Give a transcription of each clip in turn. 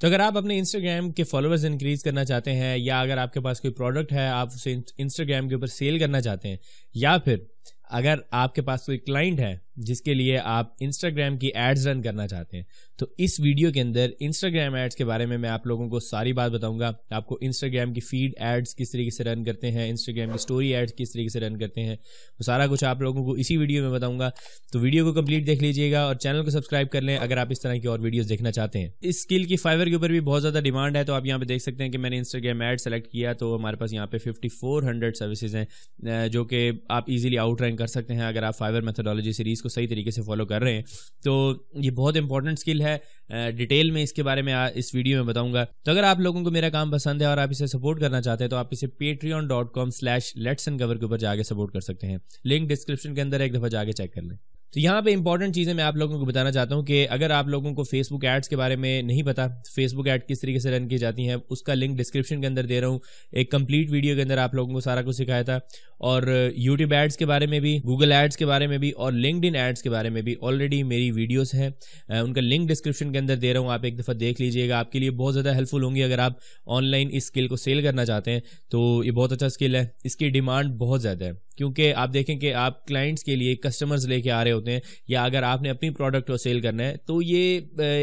तो अगर आप अपने इंस्टाग्राम के फॉलोअर्स इंक्रीज करना चाहते हैं या अगर आपके पास कोई प्रोडक्ट है आप उसे इंस्टाग्राम के ऊपर सेल करना चाहते हैं या फिर अगर आपके पास कोई क्लाइंट है जिसके लिए आप इंस्टाग्राम की एड्स रन करना चाहते हैं तो इस वीडियो के अंदर इंस्टाग्राम एड्स के बारे में मैं आप लोगों को सारी बात बताऊंगा आपको इंस्टाग्राम की फीड एड्स किस तरीके से रन करते हैं इंस्टाग्राम की स्टोरी एड्स किस तरीके से रन करते हैं वो सारा कुछ आप लोगों को इसी वीडियो में बताऊंगा तो वीडियो को कम्प्लीट देख लीजिएगा और चैनल को सब्सक्राइब कर लें अगर आप इस तरह की और वीडियोज़ देखना चाहते हैं इस स्किल की फाइवर के ऊपर भी बहुत ज़्यादा डिमांड है तो आप यहाँ पर देख सकते हैं कि मैंने इंस्टाग्राम एड सेलेक्ट किया तो हमारे पास यहाँ पे फिफ्टी सर्विसेज हैं जो कि आप इजिली आउट रैंक कर सकते हैं अगर आप फाइवर मेथोडोलॉजी सीरीज़ को सही तरीके से फॉलो कर रहे हैं तो ये बहुत इंपॉर्टेंट स्किल है डिटेल में इसके बारे में इस वीडियो में बताऊंगा तो अगर आप लोगों को मेरा काम पसंद है और आप इसे सपोर्ट करना चाहते हैं तो आप इसे on dot com slash let's and cover के ऊपर जाके सपोर्ट कर सकते हैं लिंक डिस्क्रिप्शन के अंदर एक दफा जाके चेक कर लें तो यहाँ पे इंपॉर्टेंट चीज़ें मैं आप लोगों को बताना चाहता हूँ कि अगर आप लोगों को फेसबुक एड्स के बारे में नहीं पता फेसबुक ऐड किस तरीके से रन की जाती हैं उसका लिंक डिस्क्रिप्शन के अंदर दे रहा हूँ एक कंप्लीट वीडियो के अंदर आप लोगों को सारा कुछ सिखाया था और यूट्यूब एड्स के बारे में भी गूगल एड्स के बारे में भी और लिंकड इन एड्स के बारे में भी ऑलरेडी मेरी वीडियोज़ हैं उनका लिंक डिस्क्रिप्शन के अंदर दे रहा हूँ आप एक दफ़ा देख लीजिएगा आपके लिए बहुत ज़्यादा हेल्पफुल होंगी अगर आप ऑनलाइन इस स्किल को सेल करना चाहते हैं तो ये बहुत अच्छा स्किल है इसकी डिमांड बहुत ज़्यादा है क्योंकि आप देखें कि आप क्लाइंट्स के लिए कस्टमर्स लेके आ रहे होते हैं या अगर आपने अपनी प्रोडक्ट को सेल करना है तो ये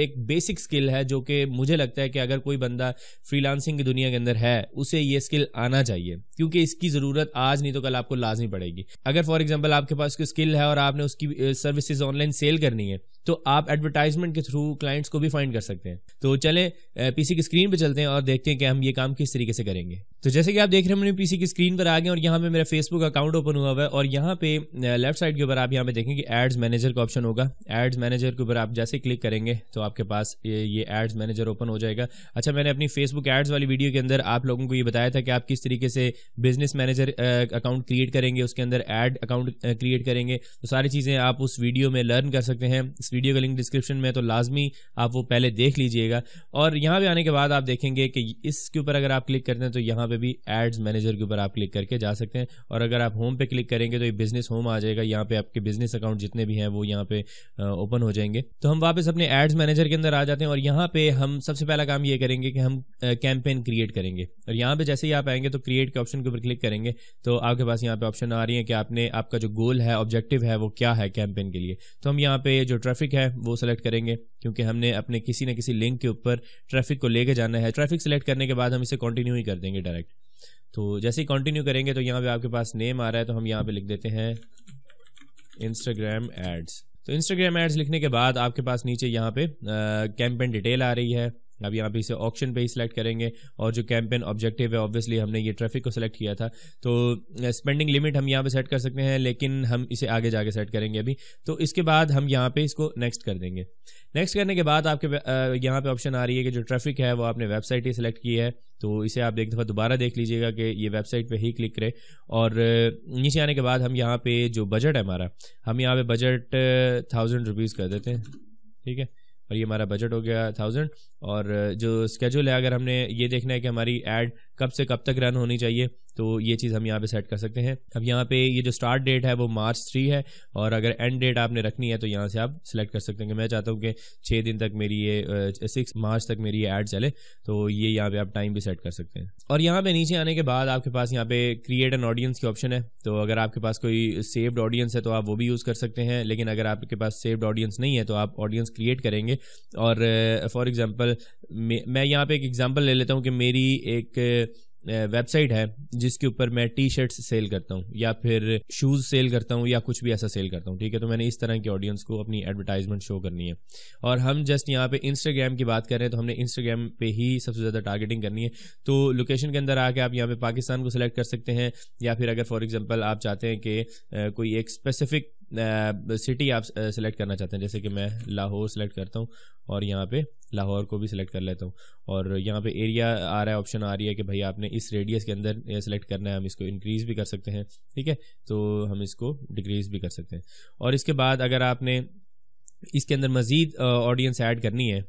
एक बेसिक स्किल है जो कि मुझे लगता है कि अगर कोई बंदा फ्रीलांसिंग की दुनिया के अंदर है उसे ये स्किल आना चाहिए क्योंकि इसकी ज़रूरत आज नहीं तो कल आपको लाजमी पड़ेगी अगर फॉर एग्जाम्पल आपके पास कोई स्किल है और आपने उसकी सर्विसेज ऑनलाइन सेल करनी है तो आप एडवर्टाइजमेंट के थ्रू क्लाइंट्स को भी फाइंड कर सकते हैं तो चलें पीसी की स्क्रीन पर चलते हैं और देखते हैं कि हम ये काम किस तरीके से करेंगे तो जैसे कि आप देख रहे हैं मैंने पीसी की स्क्रीन पर आ गए और यहाँ पे मेरा फेसबुक अकाउंट ओपन हुआ हुआ है और यहाँ पे लेफ्ट साइड के ऊपर आप यहाँ पे देखेंगे एड्स मैनेजर का ऑप्शन होगा एड्स मैनेजर के ऊपर आप जैसे क्लिक करेंगे तो आपके पास ये एड्स मैनेजर ओपन हो जाएगा अच्छा मैंने अपनी फेसबुक एड्स वाली वीडियो के अंदर आप लोगों को ये बताया था कि आप किस तरीके से बिजनेस मैनेजर अकाउंट क्रिएट करेंगे उसके अंदर एड अकाउंट क्रिएट करेंगे तो सारी चीज़ें आप उस वीडियो में लर्न कर सकते हैं इस वीडियो का लिंक डिस्क्रिप्शन में तो लाजमी आप वो पहले देख लीजिएगा और यहाँ पर आने के बाद आप देखेंगे कि इसके ऊपर अगर आप क्लिक करते हैं तो यहाँ पर पे भी एड्स मैनेजर के ऊपर आप क्लिक करके जा सकते हैं और अगर आप होम पे क्लिक करेंगे तो ये बिजनेस होम आ जाएगा यहाँ पे आपके बिजनेस अकाउंट जितने भी हैं वो यहाँ पे ओपन हो जाएंगे तो हम वापस अपने एड्स मैनेजर के अंदर आ जाते हैं और यहाँ पे हम सबसे पहला काम ये करेंगे कि हम कैंपेन क्रिएट करेंगे और यहाँ पे जैसे ही आप आएंगे तो क्रिएट के ऑप्शन के ऊपर क्लिक करेंगे तो आपके पास यहाँ पे ऑप्शन आ रही है कि आपने आपका जो गोल है ऑब्जेक्टिव है वो क्या है कैंपेन के लिए तो हम यहाँ पे जो ट्रैफिक है वो सिलेक्ट करेंगे क्योंकि हमने अपने किसी न किसी लिंक के ऊपर ट्रैफिक को लेके जाना है ट्रैफिक सेलेक्ट करने के बाद हम इसे कंटिन्यू ही कर देंगे डायरेक्ट तो जैसे ही कंटिन्यू करेंगे तो यहाँ पे आपके पास नेम आ रहा है तो हम यहाँ पे लिख देते हैं इंस्टाग्राम एड्स तो इंस्टाग्राम एड्स लिखने के बाद आपके पास नीचे यहाँ पे कैंपेन डिटेल आ रही है अब यहाँ पे इसे ऑप्शन पे ही सिलेक्ट करेंगे और जो कैंपेन ऑब्जेक्टिव है ऑब्वियसली हमने ये ट्रैफिक को सिलेक्ट किया था तो स्पेंडिंग लिमिट हम यहाँ पे सेट कर सकते हैं लेकिन हम इसे आगे जाके सेट करेंगे अभी तो इसके बाद हम यहाँ पे इसको नेक्स्ट कर देंगे नेक्स्ट करने के बाद आपके यहाँ पे ऑप्शन आ रही है कि जो ट्रैफिक है वो आपने वेबसाइट ही सिलेक्ट की है तो इसे आप एक दफ़ा दोबारा देख लीजिएगा कि ये वेबसाइट पे ही क्लिक करें और नीचे आने के बाद हम यहाँ पे जो बजट है हमारा हम यहाँ पे बजट थाउजेंड रुपीज़ कर देते हैं ठीक है और ये हमारा बजट हो गया थाउजेंड और जो स्केड्यूल है अगर हमने ये देखना है कि हमारी एड कब से कब तक रन होनी चाहिए तो ये चीज़ हम यहाँ पे सेट कर सकते हैं अब यहाँ पे ये जो स्टार्ट डेट है वो मार्च थ्री है और अगर एंड डेट आपने रखनी है तो यहाँ से आप सिलेक्ट कर सकते हैं कि मैं चाहता हूँ कि छः दिन तक मेरी ये सिक्स मार्च तक मेरी ये ऐड चले तो ये यहाँ पे आप टाइम भी सेट कर सकते हैं और यहाँ पे नीचे आने के बाद आपके पास यहाँ पे क्रिएट एन ऑडियंस की ऑप्शन है तो अगर आपके पास कोई सेव्ड ऑडियंस है तो आप वो भी यूज़ कर सकते हैं लेकिन अगर आपके पास सेव्ड ऑडियंस नहीं है तो आप ऑडियंस क्रिएट करेंगे और फॉर एग्जाम्पल एग्ज़ाम्पल मैं यहाँ पे एक एग्ज़ाम्पल ले लेता हूँ कि मेरी एक वेबसाइट है जिसके ऊपर मैं टी शर्ट्स सेल करता हूँ या फिर शूज़ सेल करता हूँ या कुछ भी ऐसा सेल करता हूँ ठीक है तो मैंने इस तरह की ऑडियंस को अपनी एडवर्टाइजमेंट शो करनी है और हम जस्ट यहाँ पे इंस्टाग्राम की बात कर रहे हैं तो हमने इंस्टाग्राम पे ही सबसे ज़्यादा टारगेटिंग करनी है तो लोकेशन के अंदर आके आप यहाँ पे पाकिस्तान को सिलेक्ट कर सकते हैं या फिर अगर फॉर एग्जाम्पल आप चाहते हैं कि कोई एक स्पेसिफिक सिटी आप सिलेक्ट करना चाहते हैं जैसे कि मैं लाहौर सेलेक्ट करता हूँ और यहाँ पर लाहौर को भी सिलेक्ट कर लेता हूँ और यहाँ पे एरिया आ रहा है ऑप्शन आ रही है कि भाई आपने इस रेडियस के अंदर सेलेक्ट eh, करना है हम इसको इंक्रीज़ भी कर सकते हैं ठीक है तो हम इसको डिक्रीज़ भी कर सकते हैं और इसके बाद अगर आपने इसके अंदर मज़ीद ऑडियंस ऐड करनी है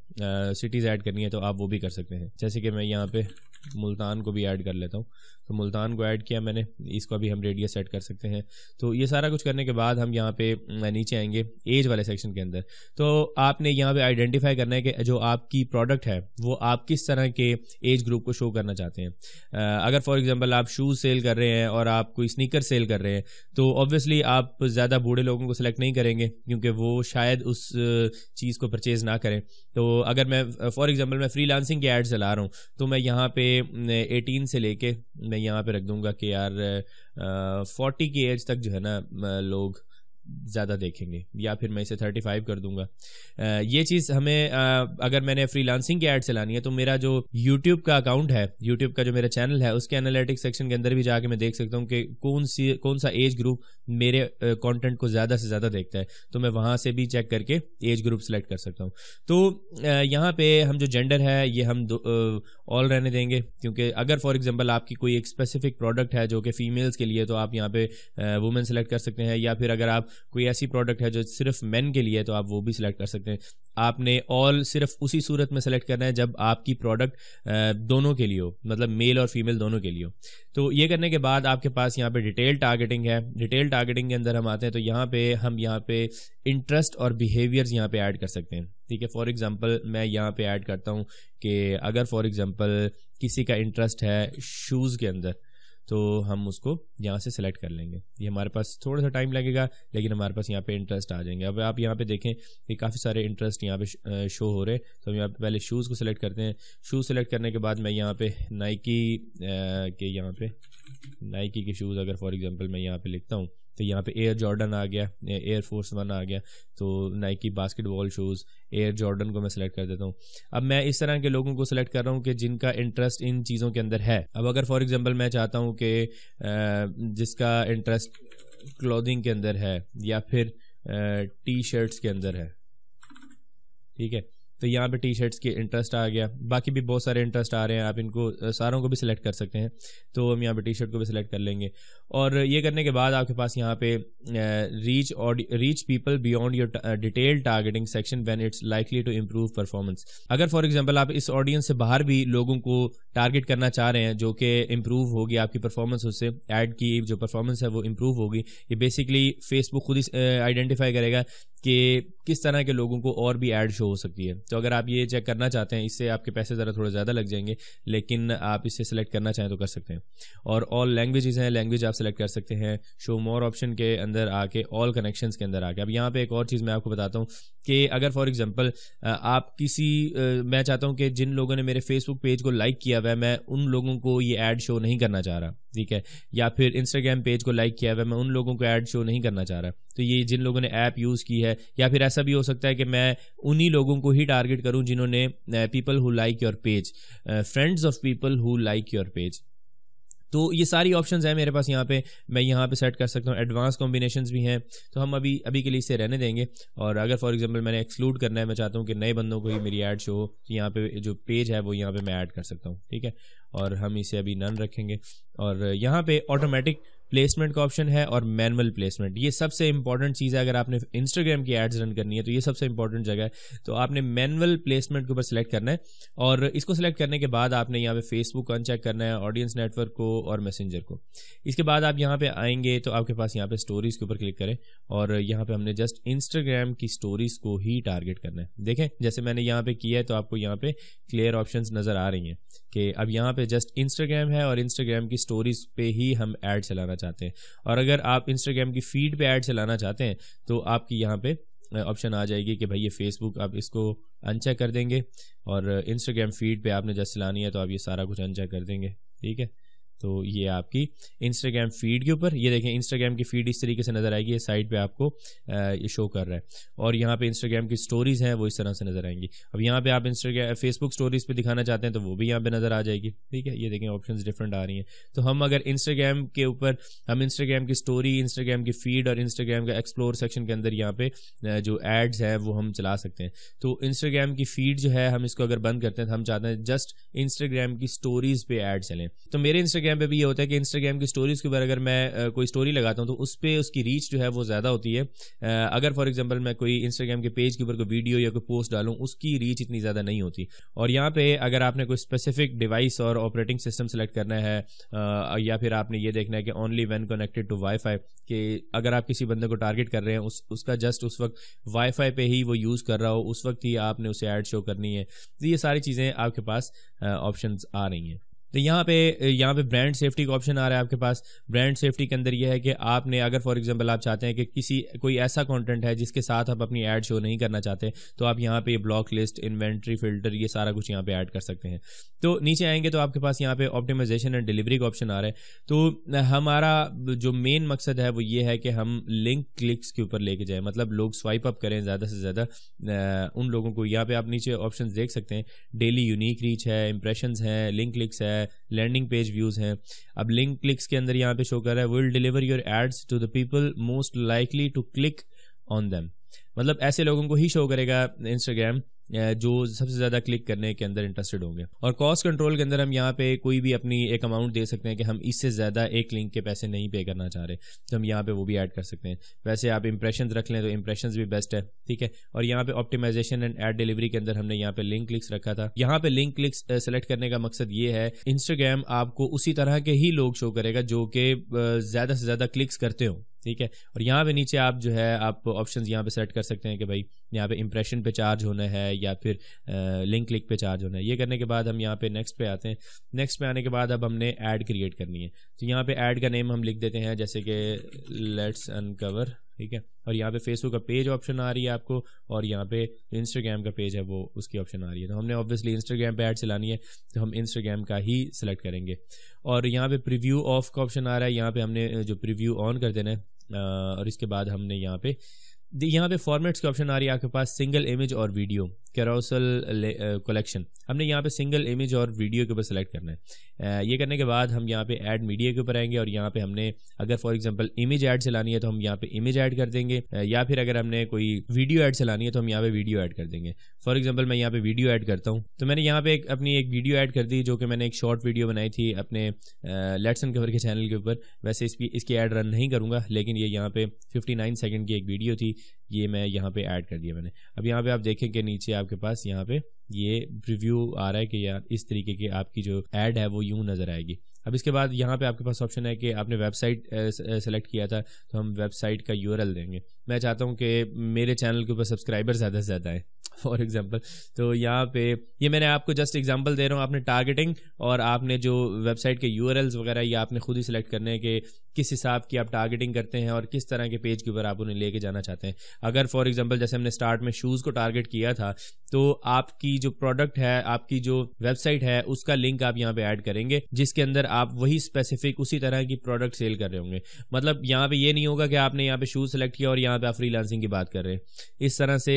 सिटीज़ eh, ऐड करनी है तो आप वो भी कर सकते हैं जैसे कि मैं यहाँ पे मुल्तान को भी ऐड कर लेता हूँ तो मुल्तान को ऐड किया मैंने इसको अभी हम रेडियस सेट कर सकते हैं तो ये सारा कुछ करने के बाद हम यहाँ पे नीचे आएंगे एज वाले सेक्शन के अंदर तो आपने यहाँ पे आइडेंटिफाई करना है कि जो आपकी प्रोडक्ट है वो आप किस तरह के एज ग्रुप को शो करना चाहते हैं अगर फॉर एग्ज़ाम्पल आप शूज़ सेल कर रहे हैं और आप कोई स्नीकर सेल कर रहे हैं तो ऑब्वियसली आप ज़्यादा बूढ़े लोगों को सिलेक्ट नहीं करेंगे क्योंकि वो शायद उस चीज़ को परचेज़ ना करें तो अगर मैं फॉर एग्ज़ाम्पल मैं फ्री के एड चला रहा हूँ तो मैं यहाँ पर एटीन से लेके मैं यहाँ पे रख दूँगा कि यार फोर्टी की एज तक जो है ना लोग ज़्यादा देखेंगे या फिर मैं इसे थर्टी फाइव कर दूंगा आ, ये चीज़ हमें आ, अगर मैंने फ्रीलांसिंग की ऐड चलानी है तो मेरा जो यूट्यूब का अकाउंट है यूट्यूब का जो मेरा चैनल है उसके एनालिटिक्स सेक्शन के अंदर भी जाके मैं देख सकता हूँ कि कौन सी कौन सा एज ग्रुप मेरे कॉन्टेंट को ज़्यादा से ज़्यादा देखता है तो मैं वहाँ से भी चेक करके एज ग्रुप सेलेक्ट कर सकता हूँ तो यहाँ पर हम जो जेंडर है ये हम ऑल रहने देंगे क्योंकि अगर फॉर एग्जाम्पल आपकी कोई एक स्पेसिफिक प्रोडक्ट है जो कि फीमेल्स के लिए तो आप यहाँ पे वुमेन सेलेक्ट कर सकते हैं या फिर अगर आप कोई ऐसी प्रोडक्ट है जो सिर्फ मेन के लिए है तो आप वो भी सिलेक्ट कर सकते हैं आपने ऑल सिर्फ उसी सूरत में सेलेक्ट करना है जब आपकी प्रोडक्ट दोनों के लिए हो मतलब मेल और फीमेल दोनों के लिए हो तो ये करने के बाद आपके पास यहाँ पे डिटेल टारगेटिंग है डिटेल टारगेटिंग के अंदर हम आते हैं तो यहाँ पे हम यहाँ पे इंटरेस्ट और बिहेवियर्स यहाँ पे ऐड कर सकते हैं ठीक है फॉर एग्जांपल मैं यहाँ पे ऐड करता हूँ कि अगर फॉर एग्जाम्पल किसी का इंटरेस्ट है शूज़ के अंदर तो हम उसको यहाँ से सेलेक्ट कर लेंगे ये हमारे पास थोड़ा सा टाइम लगेगा लेकिन हमारे पास यहाँ पे इंटरेस्ट आ जाएंगे अब आप यहाँ पे देखें कि काफ़ी सारे इंटरेस्ट यहाँ पे शो हो रहे हैं तो हम यहाँ पे पहले शूज़ को सिलेक्ट करते हैं शूज़ सेलेक्ट करने के बाद मैं यहाँ पे नाइकी के यहाँ पे नाइकी के शूज़ अगर फॉर एग्ज़ाम्पल मैं यहाँ पर लिखता हूँ तो यहाँ पे एयर जॉर्डन आ गया एयर फोर्स वन आ गया तो Nike basketball shoes Air Jordan को मैं सेलेक्ट कर देता हूँ अब मैं इस तरह के लोगों को सिलेक्ट कर रहा हूँ कि जिनका इंटरेस्ट इन चीज़ों के अंदर है अब अगर फॉर एग्जाम्पल मैं चाहता हूँ कि जिसका इंटरेस्ट क्लोदिंग के अंदर है या फिर टी शर्ट्स के अंदर है ठीक है तो यहाँ पे टी शर्ट्स के इंटरेस्ट आ गया बाकी भी बहुत सारे इंटरेस्ट आ रहे हैं आप इनको सारों को भी सिलेक्ट कर सकते हैं तो हम यहाँ पे टी शर्ट को भी सिलेक्ट कर लेंगे और ये करने के बाद आपके पास यहाँ पे रीच और reach people beyond your detail targeting section when it's likely to improve performance अगर फॉर एग्जाम्पल आप इस ऑडियंस से बाहर भी लोगों को टारगेट करना चाह रहे हैं जो कि इम्प्रूव होगी आपकी परफॉर्मेंस उससे ऐड की जो परफॉर्मेंस है वो इम्प्रूव होगी ये बेसिकली फेसबुक खुद ही आइडेंटिफाई करेगा कि किस तरह के लोगों को और भी ऐड शो हो सकती है तो अगर आप ये चेक करना चाहते हैं इससे आपके पैसे ज़रा थोड़े ज़्यादा लग जाएंगे लेकिन आप इसे सेलेक्ट करना चाहें तो कर सकते हैं और ऑल लैंग्वेजेस हैं लैंग्वेज आप सेलेक्ट कर सकते हैं शो मोर ऑप्शन के अंदर आके ऑल कनेक्शंस के अंदर आके अब यहाँ पे एक और चीज़ मैं आपको बताता हूँ कि अगर फॉर एग्ज़ाम्पल आप किसी मैं चाहता हूँ कि जिन लोगों ने मेरे फेसबुक पेज को लाइक किया हुआ है मैं उन लोगों को ये ऐड शो नहीं करना चाह रहा ठीक है या फिर इंस्टाग्राम पेज को लाइक किया हुआ है मैं उन लोगों को ऐड शो नहीं करना चाह रहा तो ये जिन लोगों ने ऐप यूज़ की है है या फिर ऐसा भी हो सकता है कि मैं उन्हीं लोगों को ही टारगेट करूं जिन्होंने people who like your page friends of people who like your page तो ये सारी ऑप्शंस हैं मेरे पास यहाँ पे मैं यहाँ पे सेट कर सकता हूँ एडवांस कॉम्बिनेशन भी हैं तो हम अभी अभी के लिए इसे रहने देंगे और अगर फॉर एग्जांपल मैंने एक्सक्लूड करना है मैं चाहता हूँ कि नए बंदों को ही मेरी ऐड शो हो तो यहाँ पे जो पेज है वो यहाँ पे मैं ऐड कर सकता हूँ ठीक है और हम इसे अभी नन रखेंगे और यहाँ पे ऑटोमेटिक प्लेसमेंट का ऑप्शन है और मैनुअल प्लेसमेंट ये सबसे इंपॉर्टेंट चीज़ है अगर आपने इंस्टाग्राम की एड्स रन करनी है तो ये सबसे इंपॉर्टेंट जगह है तो आपने मैनुअल प्लेसमेंट के ऊपर सेलेक्ट करना है और इसको सेलेक्ट करने के बाद आपने यहाँ पे फेसबुक को अनचेक करना है ऑडियंस नेटवर्क को और मैसेंजर को इसके बाद आप यहाँ पर आएंगे तो आपके पास यहाँ पर स्टोरीज के ऊपर क्लिक करें और यहाँ पर हमने जस्ट इंस्टाग्राम की स्टोरीज को ही टारगेट करना है देखें जैसे मैंने यहाँ पर किया है तो आपको यहाँ पर क्लियर ऑप्शन नज़र आ रही हैं कि अब यहाँ पर जस्ट इंस्टाग्राम है और इंस्टाग्राम की स्टोरीज पर ही हम एड चलाना चाहते हैं और अगर आप इंस्टाग्राम की फीड पे ऐड चलाना चाहते हैं तो आपकी यहाँ पे ऑप्शन आ जाएगी कि भाई ये फेसबुक आप इसको अनचेक कर देंगे और इंस्टाग्राम फीड पे आपने जस्ट चलानी है तो आप ये सारा कुछ अनचेक कर देंगे ठीक है तो ये आपकी इंस्टाग्राम फीड के ऊपर ये देखें इंस्टाग्राम की फीड इस तरीके से नज़र आएगी ये साइड पे आपको ये शो कर रहा है और यहाँ पे इंस्टाग्राम की स्टोरीज़ हैं वो इस तरह से नज़र आएंगी अब यहाँ पे आप इंस्टाग्राम फेसबुक स्टोरीज़ पे दिखाना चाहते हैं तो वो भी यहाँ पे नज़र आ जाएगी ठीक है ये देखें ऑप्शन डिफरेंट आ रही हैं तो हम अगर इंस्टाग्राम के ऊपर हम इंस्टाग्राम की स्टोरी इंस्टाग्राम की फीड और इंस्टाग्राम का एक्सप्लोर सेक्शन के अंदर यहाँ पे जो एड्स हैं वो हम चला सकते हैं तो इंस्टाग्राम की फीड जो है हम इसको अगर बंद करते हैं तो हम चाहते हैं जस्ट इंस्टाग्राम की स्टोरीज़ पर एड चलें तो मेरे इंस्टाग्राम इंस्टाग्राम पे भी ये होता है कि इंस्टाग्राम की स्टोरीज़ के ऊपर अगर मैं कोई स्टोरी लगाता हूँ तो उस पर उसकी रीच जो है वो ज़्यादा होती है अगर फॉर एग्जाम्पल मैं कोई इंस्टाग्राम के पेज के ऊपर कोई वीडियो या कोई पोस्ट डालूँ उसकी रीच इतनी ज़्यादा नहीं होती और यहाँ पे अगर आपने कोई स्पेसिफिक डिवाइस और ऑपरेटिंग सिस्टम सेलेक्ट करना है या फिर आपने ये देखना है कि only when connected to wifi कि अगर आप किसी बंदे को टारगेट कर रहे हैं उस उसका जस्ट उस वक्त वाईफाई पे ही वो यूज़ कर रहा हो उस वक्त ही आपने उसे ऐड शो करनी है तो ये सारी चीज़ें आपके पास ऑप्शंस आ रही हैं तो यहाँ पे यहाँ पे ब्रांड सेफ्टी का ऑप्शन आ रहा है आपके पास ब्रांड सेफ्टी के अंदर यह है कि आपने अगर फॉर एग्जांपल आप चाहते हैं कि किसी कोई ऐसा कंटेंट है जिसके साथ आप अपनी ऐड शो नहीं करना चाहते तो आप यहाँ पे ब्लॉक लिस्ट इन्वेंट्री फिल्टर ये सारा कुछ यहाँ पे ऐड कर सकते हैं तो नीचे आएंगे तो आपके पास यहाँ पे ऑप्टिमाइजेशन एंड डिलीवरी का ऑप्शन आ रहा है तो हमारा जो मेन मकसद है वो ये है कि हम लिंक क्लिक्स के ऊपर लेके जाए मतलब लोग स्वाइप अप करें ज़्यादा से ज़्यादा उन लोगों को यहाँ पर आप नीचे ऑप्शन देख सकते हैं डेली यूनिक रीच है इंप्रेशन है लिंक क्लिक्स है है लैंडिंग पेज व्यूज़ हैं अब लिंक क्लिक्स के अंदर यहाँ पे शो कर रहा है will deliver your ads to the people most likely to click on them मतलब ऐसे लोगों को ही शो करेगा इंस्टाग्राम जो सबसे ज़्यादा क्लिक करने के अंदर इंटरेस्टेड होंगे और कॉस्ट कंट्रोल के अंदर हम यहाँ पे कोई भी अपनी एक अमाउंट दे सकते हैं कि हम इससे ज़्यादा एक लिंक के पैसे नहीं पे करना चाह रहे तो हम यहाँ पे वो भी ऐड कर सकते हैं वैसे आप इंप्रेशन रख लें तो इंप्रेशन भी बेस्ट है ठीक है और यहाँ पे ऑप्टिमाइजेशन एंड एड डिलीवरी के अंदर हमने यहाँ पे लिंक क्लिक्स रखा था यहाँ पे लिंक क्लिक्स सेलेक्ट करने का मकसद ये है इंस्टाग्राम आपको उसी तरह के ही लोग शो करेगा जो कि ज़्यादा से ज़्यादा क्लिक्स करते हो ठीक है और यहाँ पे नीचे आप जो है आप ऑप्शन यहाँ पे सेट कर सकते हैं कि भाई यहाँ पे इंप्रेशन पे चार्ज होना है या फिर लिंक क्लिक पे चार्ज होना है ये करने के बाद हम यहाँ पे नेक्स्ट पे आते हैं नेक्स्ट पे आने के बाद अब हमने ऐड क्रिएट करनी है तो यहाँ पे ऐड का नेम हम लिख देते हैं जैसे कि लेट्स अनकवर ठीक है और यहाँ पे फेसबुक का पेज ऑप्शन आ रही है आपको और यहाँ पे इंस्टाग्राम का पेज है वो उसकी ऑप्शन आ रही है तो हमने ऑब्वियसली इंस्टाग्राम पे ऐड चलानी है तो हम इंस्टाग्राम का ही सिलेक्ट करेंगे और यहाँ पे प्रीव्यू ऑफ का ऑप्शन आ रहा है यहाँ पे हमने जो प्रीव्यू ऑन कर देना है और इसके बाद हमने यहाँ पे यहाँ पे फॉर्मेट्स की ऑप्शन आ रही है आपके पास सिंगल इमेज और वीडियो कैरोसल कलेक्शन हमने यहाँ पे सिंगल इमेज और वीडियो के ऊपर सेलेक्ट करना है uh, ये करने के बाद हम यहाँ पे ऐड मीडिया के ऊपर आएंगे और यहाँ पे हमने अगर फॉर एग्जांपल इमेज ऐड चलानी है तो हम यहाँ पे इमेज ऐड कर देंगे uh, या फिर अगर हमने कोई वीडियो ऐड चलानी है तो हम यहाँ पे वीडियो ऐड कर देंगे फॉर एग्जाम्पल मैं यहाँ पे वीडियो ऐड करता हूँ तो मैंने यहाँ पे एक अपनी एक वीडियो ऐड कर दी जो कि मैंने एक शॉर्ट वीडियो बनाई थी अपने लेट्स एंड कवर के चैनल के ऊपर वैसे इसकी इसकी ऐड रन नहीं करूँगा लेकिन ये यहाँ पे फिफ्टी सेकंड की एक वीडियो थी ये मैं यहाँ पे ऐड कर दिया मैंने अब यहाँ पे आप देखेंगे नीचे आपके पास यहाँ पे ये रिव्यू आ रहा है कि यार इस तरीके की आपकी जो ऐड है वो यूं नज़र आएगी अब इसके बाद यहाँ पे आपके पास ऑप्शन है कि आपने वेबसाइट सेलेक्ट किया था तो हम वेबसाइट का यू देंगे मैं चाहता हूँ कि मेरे चैनल के ऊपर सब्सक्राइबर ज़्यादा से ज़्यादा है फॉर एग्ज़ाम्पल तो यहाँ पे ये मैंने आपको जस्ट एग्जाम्पल दे रहा हूँ आपने टारगेटिंग और आपने जो वेबसाइट के यू वगैरह ये आपने खुद ही सिलेक्ट करने हैं कि किस हिसाब की आप टारगेटिंग करते हैं और किस तरह के पेज के ऊपर आप उन्हें लेके जाना चाहते हैं अगर फॉर एग्जाम्पल जैसे हमने स्टार्ट में शूज़ को टारगेट किया था तो आपकी जो प्रोडक्ट है आपकी जो वेबसाइट है उसका लिंक आप यहाँ पे ऐड करेंगे जिसके अंदर आप वही स्पेसिफिक उसी तरह की प्रोडक्ट सेल कर रहे होंगे मतलब यहाँ पे ये नहीं होगा कि आपने यहाँ पे शूज़ सेलेक्ट किया और यहाँ पे आप फ्रीलांसिंग की बात कर रहे हैं इस तरह से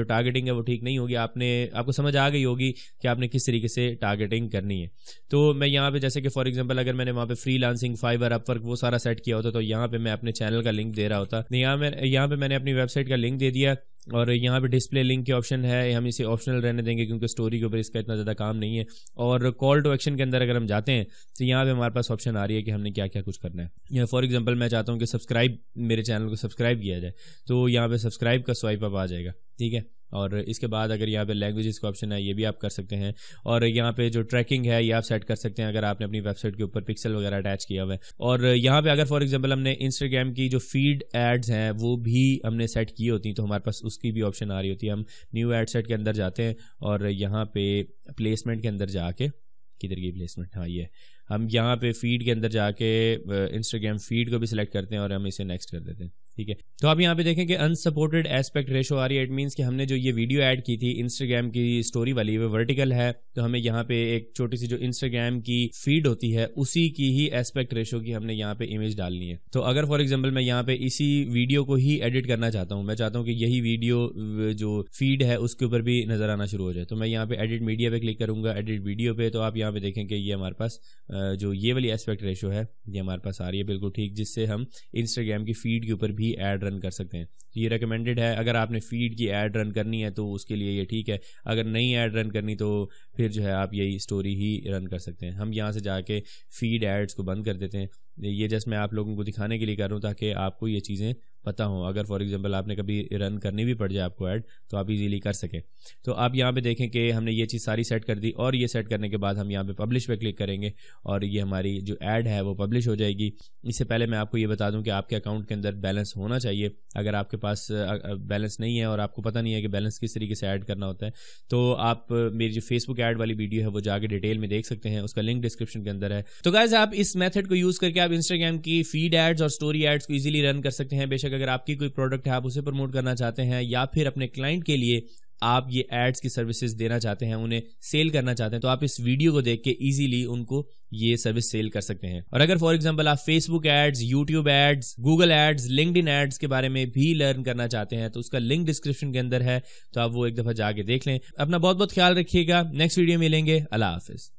जो टारगेटिंग है वो ठीक नहीं होगी आपने आपको समझ आ गई होगी कि आपने किस तरीके से टारगेटिंग करनी है तो मैं यहाँ पर जैसे कि फॉर एग्जाम्पल अगर मैंने वहाँ पर फ्री लांसिंग फाइबर अपवर्क वो सारा सेट किया होता तो यहाँ पर मैं अपने चैनल का लिंक दे रहा होता यहाँ यहाँ पर मैंने अपनी वेबसाइट का लिंक दे दिया और यहाँ पे डिस्प्ले लिंक के ऑप्शन है हम इसे ऑप्शनल रहने देंगे क्योंकि स्टोरी के ऊपर इसका इतना ज़्यादा काम नहीं है और कॉल टू एक्शन के अंदर अगर हम जाते हैं तो यहाँ पे हमारे पास ऑप्शन आ रही है कि हमने क्या क्या कुछ करना है फॉर एग्जाम्पल मैं चाहता हूँ कि सब्सक्राइब मेरे चैनल को सब्सक्राइब किया जाए तो यहाँ पर सब्सक्राइब का स्वाइप अप आ जाएगा ठीक है और इसके बाद अगर यहाँ पे लैंग्वेजेस का ऑप्शन है ये भी आप कर सकते हैं और यहाँ पे जो ट्रैकिंग है ये आप सेट कर सकते हैं अगर आपने अपनी वेबसाइट के ऊपर पिक्सल वगैरह अटैच किया हुआ है और यहाँ पे अगर फॉर एग्जांपल हमने इंस्टाग्राम की जो फीड एड्स हैं वो भी हमने सेट की होती तो हमारे पास उसकी भी ऑप्शन आ रही होती है हम न्यू एड सेट के अंदर जाते हैं और यहाँ पे प्लेसमेंट के अंदर जाके किधर की प्लेसमेंट हाँ ये हम यहाँ पे फीड के अंदर जाके इंस्टाग्राम फीड को भी सिलेक्ट करते हैं और हम इसे नेक्स्ट कर देते हैं ठीक है तो आप यहाँ पे देखें कि अनसपोर्टेड एस्पेक्ट रेशो आ रही है इट मीन्स कि हमने जो ये वीडियो ऐड की थी इंस्टाग्राम की स्टोरी वाली वो वर्टिकल है तो हमें यहाँ पे एक छोटी सी जो इंस्टाग्राम की फीड होती है उसी की ही एस्पेक्ट रेशो की हमने यहाँ पे इमेज डालनी है तो अगर फॉर एग्जाम्पल मैं यहाँ पे इसी वीडियो को ही एडिट करना चाहता हूँ मैं चाहता हूँ कि यही वीडियो जो फीड है उसके ऊपर भी नजर आना शुरू हो जाए तो मैं यहाँ पे एडिट मीडिया पे क्लिक करूंगा एडिट वीडियो पे तो आप यहाँ पे देखें कि ये हमारे पास जो ये वाली एस्पेक्ट रेशो है ये हमारे पास आ रही है बिल्कुल ठीक जिससे हम इंस्टाग्राम की फीड के ऊपर भी भी एड रन कर सकते हैं तो ये रिकमेंडेड है अगर आपने फीड की एड रन करनी है तो उसके लिए ये ठीक है अगर नहीं ऐड रन करनी तो फिर जो है आप यही स्टोरी ही रन कर सकते हैं हम यहाँ से जाके फीड एड्स को बंद कर देते हैं ये जस्ट मैं आप लोगों को दिखाने के लिए कर रहा हूँ ताकि आपको ये चीज़ें पता हों अगर फॉर एग्जांपल आपने कभी रन करनी भी पड़ जाए आपको ऐड तो आप इजीली कर सकें तो आप यहाँ पे देखें कि हमने ये चीज़ सारी सेट कर दी और ये सेट करने के बाद हम यहाँ पे पब्लिश पे क्लिक करेंगे और ये हमारी जो ऐड है वो पब्लिश हो जाएगी इससे पहले मैं आपको ये बता दूँ कि आपके अकाउंट के अंदर बैलेंस होना चाहिए अगर आपके पास बैलेंस नहीं है और आपको पता नहीं है कि बैलेंस किस तरीके से ऐड करना होता है तो आप मेरी जो फेसबुक ऐड वाली वीडियो है वो जाके डिटेल में देख सकते हैं उसका लिंक डिस्क्रिप्शन के अंदर है तो गाइज आप इस मेथड को यूज करके आप इंस्टाग्राम की फीड एड्स और स्टोरी एड्स को इजिली रन कर सकते हैं बेशक अगर आपकी कोई प्रोडक्ट है आप उसे प्रमोट करना चाहते हैं या फिर अपने क्लाइंट के लिए आप ये एड्स की सर्विसेज देना चाहते हैं उन्हें सेल करना चाहते हैं तो आप इस वीडियो को देख के इजीली उनको ये सर्विस सेल कर सकते हैं और अगर फॉर एग्जांपल आप Facebook ads YouTube ads Google ads LinkedIn ads के बारे में भी लर्न करना चाहते हैं तो उसका लिंक डिस्क्रिप्शन के अंदर है तो आप वो एक दफा जाके देख लें अपना बहुत बहुत ख्याल रखिएगा नेक्स्ट वीडियो मिलेंगे अल्लाह हाफिज़